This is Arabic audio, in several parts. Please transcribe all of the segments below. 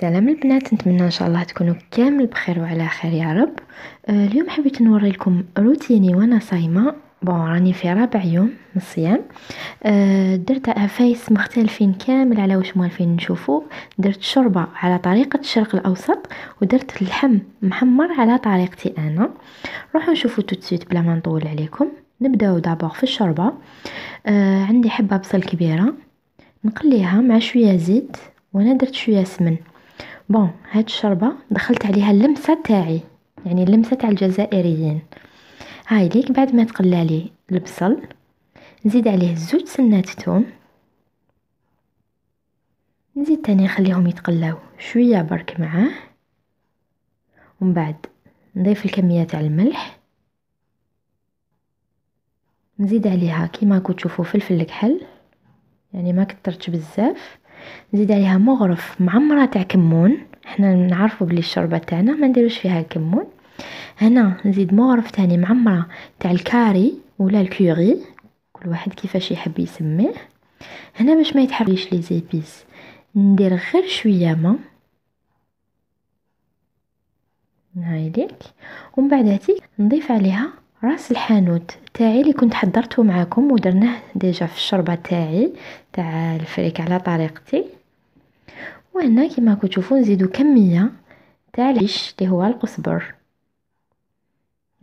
سلام البنات نتمنى ان شاء الله تكونوا كامل بخير وعلى خير يا رب آه، اليوم حبيت نوري لكم روتيني وانا صايمه بون راني في رابع يوم من الصيام آه، درت افايس مختلفين كامل على واش موالفين نشوفو درت شوربه على طريقه الشرق الاوسط ودرت اللحم محمر على طريقتي انا روحوا نشوفو توتسيت بلا ما نطول عليكم نبداو دابور في الشوربه آه عندي حبه بصل كبيره نقليها مع شويه زيت وانا درت شويه سمن بون هاد الشربه دخلت عليها اللمسه تاعي يعني اللمسه تاع الجزائريين هاي ليك بعد ما تقلى لي البصل نزيد عليه زوج سنات ثوم نزيد تاني نخليهم يتقلاو شويه برك معاه ومن بعد نضيف الكميه تاع الملح نزيد عليها كيما راكم تشوفوا فلفل الكحل يعني ما كثرتش بزاف نزيد عليها مغرف معمره تاع كمون حنا نعرفوا بلي الشوربه تاعنا ما نديروش فيها الكمون هنا نزيد مغرف تاني معمره تاع الكاري ولا الكوري كل واحد كيفاش يحب يسميه هنا باش ما يتحرقليش لي زيبيس ندير غير شويه ما هايديك ومن بعد نضيف عليها راس الحانوت تاعي اللي كنت حضرته معاكم ودرناه ديجا في الشربه تاعي تاع الفريك على طريقتي وهنا كيما راكم تشوفوا نزيدو كميه تاع العيش اللي هو القزبر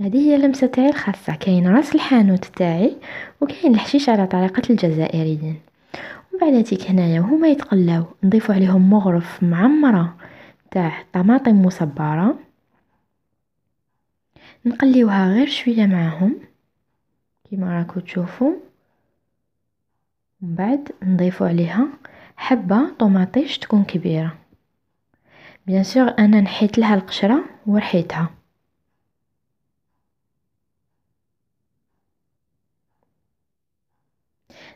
هذه هي اللمسه تاعي الخاصه كاين راس الحانوت تاعي وكاين الحشيش على طريقه الجزائريين وبعد هذيك هنايا وهما يتقلاو نضيفوا عليهم مغرف معمره تاع طماطم مصبره نقليوها غير شويه معاهم كما راكم تشوفوا من بعد نضيفوا عليها حبه طوماطيش تكون كبيره بيان سور انا نحيت لها القشره ورحيتها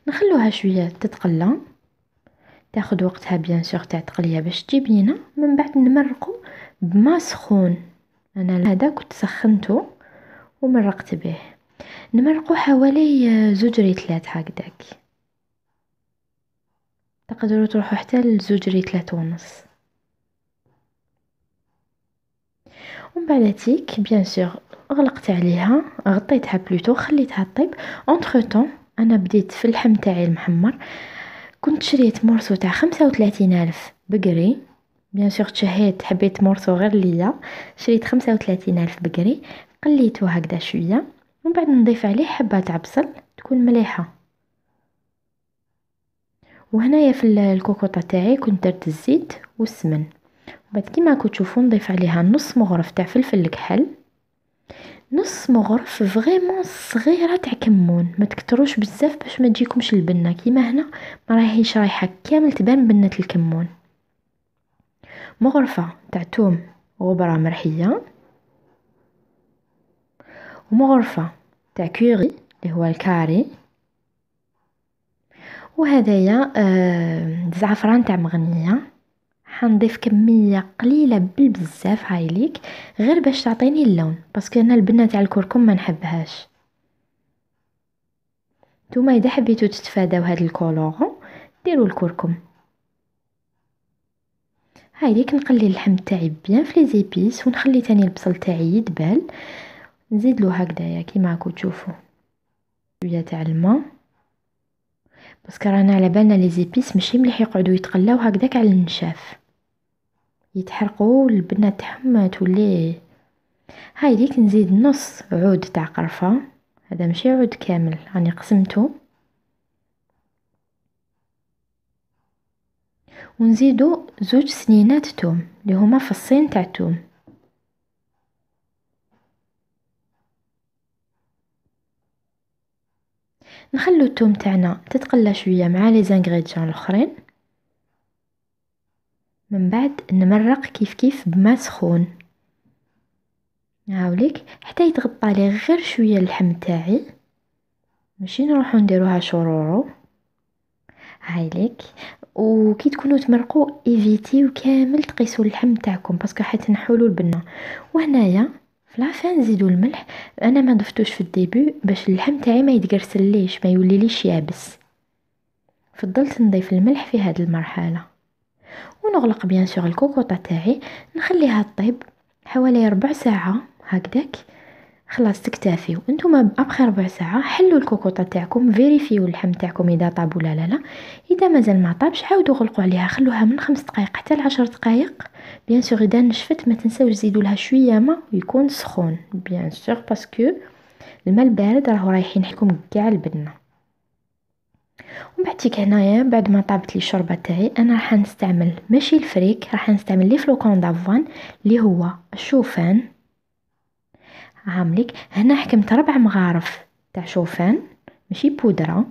نخلوها شويه تتقلى تاخد وقتها بيان سور تاع تقليه باش تجي بنينه من بعد نمرقو بما سخون انا هذا كنت سخنته ومرقت به نمرقو حوالي زوج ريتلات هكذاك تقدروا تروحوا حتى لزوج ريتلات ونص ومن بعد هاتيك بيان سور غلقت عليها غطيتها بلوتو خليتها طيب اونتر طون انا بديت في اللحم تاعي المحمر كنت شريت مورسو تاع خمسة وثلاثين الف بقري بيان سور تشهيت حبيت مورسو غير ليا شريت خمسة وثلاثين الف بقري قليتو هكدا شويه ومن بعد نضيف عليه حبه تاع بصل تكون مليحه وهنايا في الكوكوطه تاعي كنت درت الزيت والسمن بعد كيما راكو تشوفوا نضيف عليها نص مغرف تاع فلفل الكحل نص مغرف فريمون صغيره تاع كمون ما تكتروش بزاف باش ما تجيكمش البنه كيما هنا ما راهيش رايحه كامل تبان بنه الكمون مغرفة تاع توم غبرة مرحية ومغرفة تاع كوري اللي هو الكاري وهدايا آه زعفران تاع مغنية حنضيف كمية قليلة بالبزاف هايليك غير باش تعطيني اللون باسكو انا البنة تاع الكركم ما نحبهاش نتوما اذا حبيتو تتفاداو هاد الكولور ديروا الكركم ها هي كنقلي اللحم تاعي بيان في لي ونخلي تاني البصل تاعي يدبل نزيدلو هكذايا كيما راكم تشوفوا شويه تاع الماء باسكو رانا على بالنا لي زيبيس ماشي مليح يقعدوا يتقلاو هكذاك على النشاف يتحرقوا البنه تاعهم تولي هاي نزيد نص عود تاع قرفه هذا ماشي عود كامل راني قسمته ونزيدو زوج سنينات توم اللي هما فصين تاع توم نخلو التوم تاعنا تتقلى شويه مع لي زانغريديون الاخرين من بعد نمرق كيف كيف بما سخون هاوليك حتى يتغطى لي غير شويه اللحم تاعي ماشي نروحو نديروها شرورو هايليك وكي تكونوا تمرقوا ايفيتيو كامل تقيسوا اللحم تاعكم باسكو حيت حتنحولوا البنه وهنايا فلافان نزيدوا الملح انا ما ضفتوش في الديبي باش اللحم تاعي ما يتقرسليش ما يوليليش يابس فضلت نضيف الملح في هذه المرحله ونغلق بيان سور الكوكوطه تاعي نخليها طيب حوالي ربع ساعه هكذاك خلاص تكتافيو نتوما ابخي ربع ساعه حلوا الكوكوطه تاعكم فيريفيو اللحم تاعكم اذا طاب ولا لا اذا مازال ما طابش عاودوا غلقوا عليها خلوها من خمس دقائق حتى لعشر دقائق بيان سور اذا نشفت ما تنساوش تزيدوا لها شويه ما ويكون سخون بيان سور باسكو الماء البارد راهو رايحين لكم كاع البنه ومن بعد هنايا بعد ما طابت لي الشوربه تاعي انا راح نستعمل ماشي الفريك راح نستعمل لي فلوكون دافوان اللي هو الشوفان عامليك هنا حكمت ربع مغارف تاع شوفان ماشي بودرة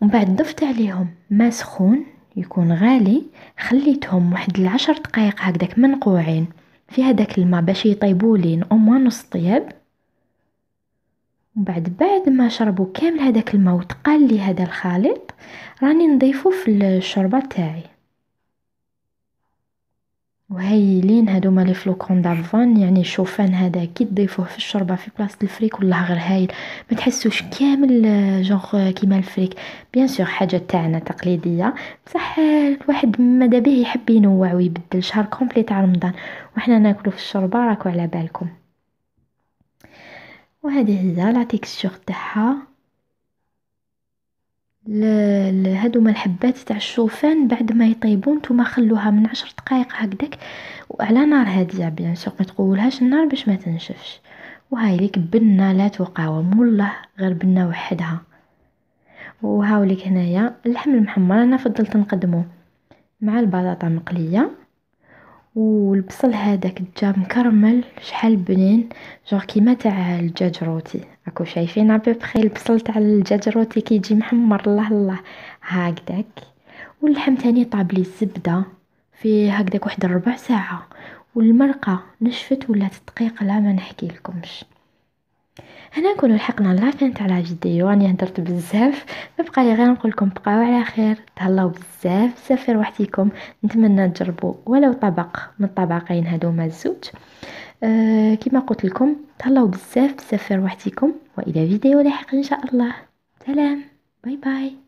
ومن بعد ضفت عليهم ما سخون يكون غالي خليتهم واحد العشر دقائق هكذاك منقوعين في هذاك الماء باش يطيبوا لين اوما نص طياب بعد بعد ما شربوا كامل هذاك الماء وتقال لي هذا الخليط راني نضيفه في الشوربه تاعي وهايلين هادوما لي فلوكون دافون يعني الشوفان هذا كي تضيفوه في الشوربه في بلاصه الفريك والله غير هايل ما تحسوش كامل آه، جونغ آه، كيما الفريك بيان سور حاجه تاعنا تقليديه بصح آه، الواحد ماذا به يحب ينوع ويبدل شهر كومبلي تاع رمضان وحنا ناكلو في الشوربه راكو على بالكم وهذه هي لا تيكستور تاعها هادوما الحبات تاع الشوفان بعد ما يطيبوا نتوما خلوها من عشر دقائق هكذاك وعلى نار هاديه بيان سور ما تقولهاش النار باش ما تنشفش وهاي ليك بنه لا تقاوم والله غير بنه وحدها وهاوليك هنايا اللحم المحمر انا فضلت نقدمه مع البطاطا مقليه والبصل هذاك جا مكرمل شحال بنين جونغ كيما تاع الدجاج روتي راكو شايفين ابوبخي البصل تاع الدجاج روتي كيجي محمر الله الله هكذاك واللحم تاني طاب لي الزبده في هكذاك واحد الربع ساعه والمرقه نشفت ولات دقيقه لا ما نحكي لكمش هنا نكونو لحقنا لافين تاع فيديو راني هدرت بزاف ما بقى لي غير نقول لكم بقاو على خير تهلاو بزاف بزاف في روحتكم نتمنى تجربوا ولو طبق من الطبقين هذوما الزوج أه كما قلت لكم تهلاو بزاف بزاف في روحتكم والى فيديو لاحق ان شاء الله سلام باي باي